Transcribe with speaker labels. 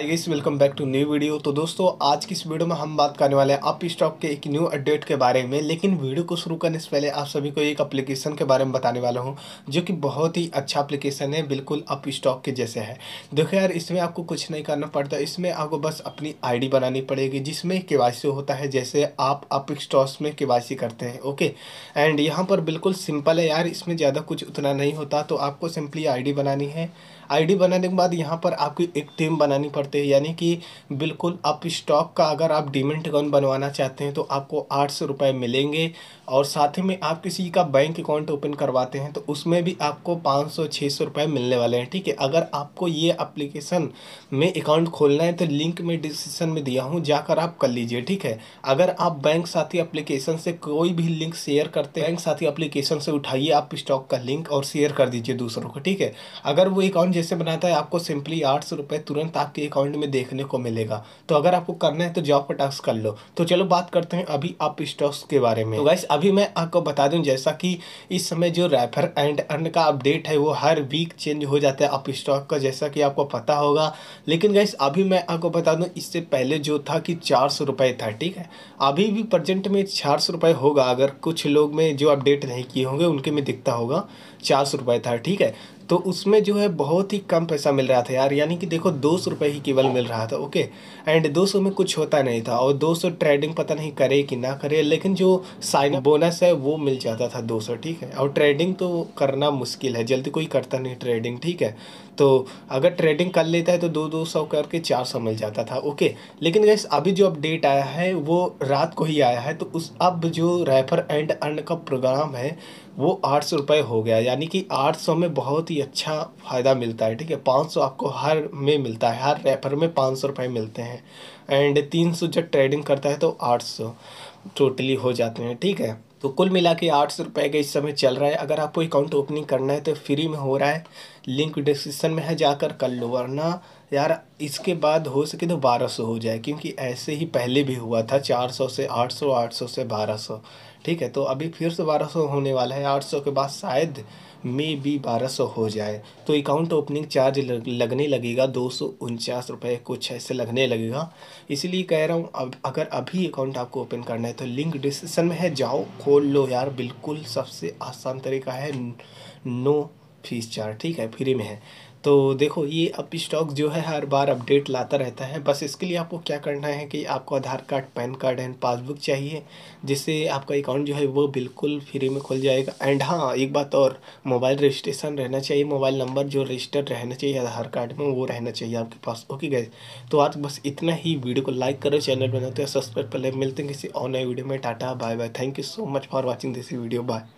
Speaker 1: I guess welcome back to new video तो दोस्तों आज की इस वीडियो में हम बात करने वाले हैं अप स्टॉक के एक न्यू अपडेट के बारे में लेकिन वीडियो को शुरू करने से पहले आप सभी को एक एप्लीकेशन के बारे में बताने वाला हूं जो कि बहुत ही अच्छा एप्लीकेशन है बिल्कुल अप स्टॉक के जैसे है देखो यार इसमें आपको कुछ नहीं करना पड़ता इसमें आपको बस अपनी आई बनानी पड़ेगी जिसमें के होता है जैसे आप अप स्टॉक्स में के करते हैं ओके एंड यहाँ पर बिल्कुल सिंपल है यार इसमें ज़्यादा कुछ उतना नहीं होता तो आपको सिंपली आई बनानी है आई बनाने के बाद यहाँ पर आपकी एक टीम बनानी पड़ती करते यानी कि बिल्कुल आप स्टॉक का अगर आप डिमेंट अकाउंट बनवाना चाहते हैं तो आपको आठ सौ रुपये मिलेंगे और साथ ही में आप किसी का बैंक अकाउंट ओपन करवाते हैं तो उसमें भी आपको पाँच सौ छः सौ रुपये मिलने वाले हैं ठीक है अगर आपको ये अप्लीकेशन में अकाउंट खोलना है तो लिंक में डिस्क्रिप्शन में दिया हूँ जाकर आप कर लीजिए ठीक है अगर आप बैंक साथी अप्लीकेशन से कोई भी लिंक शेयर करते हैं बैंक साथी अप्लीकेशन से उठाइए आप स्टॉक का लिंक और शेयर कर दीजिए दूसरों को ठीक है अगर वो अकाउंट जैसे बनाता है आपको सिंपली आठ सौ रुपये तुरंत आपके अकाउंट अकाउंट में देखने को मिलेगा तो अगर आपको करना है तो जॉब पर टास्क कर लो तो चलो बात करते हैं अभी आप स्टॉक्स के बारे में तो गाइस अभी मैं आपको बता दूं जैसा कि इस समय जो रेफर एंड अर्न का अपडेट है वो हर वीक चेंज हो जाता है आप स्टॉक का जैसा कि आपको पता होगा लेकिन गाइस अभी मैं आपको बता दूँ इससे पहले जो था कि चार सौ रुपये था ठीक है अभी भी प्रजेंट में चार सौ रुपये होगा अगर कुछ लोग में जो अपडेट नहीं किए होंगे उनके में दिखता होगा चार सौ रुपये था ठीक है तो उसमें जो है बहुत ही कम पैसा मिल रहा था यार यानी कि देखो दो सौ रुपये ही केवल मिल रहा था ओके एंड दो सौ में कुछ होता नहीं था और दो सौ ट्रेडिंग पता नहीं करे कि ना करे लेकिन जो साइन बोनस है वो मिल जाता था दो सौ ठीक है और ट्रेडिंग तो करना मुश्किल है जल्दी कोई करता नहीं ट्रेडिंग ठीक है तो अगर ट्रेडिंग कर लेता है तो दो दो सौ करके चार सौ मिल जाता था ओके लेकिन गैस अभी जो अपडेट आया है वो रात को ही आया है तो उस अब जो रेफर एंड अर्न का प्रोग्राम है वो आठ सौ रुपये हो गया यानी कि आठ सौ में बहुत ही अच्छा फ़ायदा मिलता है ठीक है पाँच सौ आपको हर में मिलता है हर रेफर में पाँच सौ रुपये मिलते हैं एंड तीन सौ जब ट्रेडिंग करता है तो आठ सौ टोटली हो जाते हैं ठीक है तो कुल मिला के आठ सौ रुपये का इस समय चल रहा है अगर आपको अकाउंट ओपनिंग करना है तो फ्री में हो रहा है लिंक डिस्क्रिप्शन में है जाकर कर लो वरना यार इसके बाद हो सके तो बारह सौ हो जाए क्योंकि ऐसे ही पहले भी हुआ था चार सौ से आठ सौ आठ सौ से बारह सौ ठीक है तो अभी फिर से सौ होने वाला है सौ के बाद शायद मे बारह 1200 हो जाए तो अकाउंट ओपनिंग चार्ज लगने लगेगा दो सौ रुपये कुछ ऐसे लगने लगेगा इसलिए कह रहा हूँ अब अगर अभी अकाउंट आपको ओपन करना है तो लिंक डिस्क्रिप्सन में है जाओ खोल लो यार बिल्कुल सबसे आसान तरीका है नो फीस चार्ज ठीक है फ्री में है तो देखो ये अप स्टॉक जो है हर बार अपडेट लाता रहता है बस इसके लिए आपको क्या करना है कि आपको Aadhaar card PAN card and passbook चाहिए जिससे आपका अकाउंट जो है वो बिल्कुल फ्री में खुल जाएगा एंड हाँ एक बात और मोबाइल रजिस्ट्रेशन रहना चाहिए मोबाइल नंबर जो रजिस्टर्ड रहना चाहिए आधार कार्ड में वो रहना चाहिए आपके पास ओके गए तो आज बस इतना ही वीडियो को लाइक करो चैनल बनाते हैं सब्सक्राइब पहले मिलते हैं किसी और नए वीडियो में tata bye bye thank you so much for watching this video bye